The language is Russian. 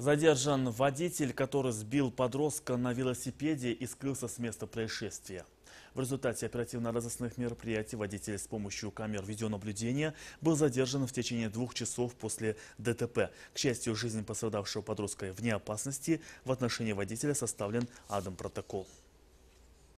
Задержан водитель, который сбил подростка на велосипеде и скрылся с места происшествия. В результате оперативно-розыскных мероприятий водитель с помощью камер видеонаблюдения был задержан в течение двух часов после ДТП. К счастью, жизнь пострадавшего подростка вне опасности. В отношении водителя составлен адом протокол.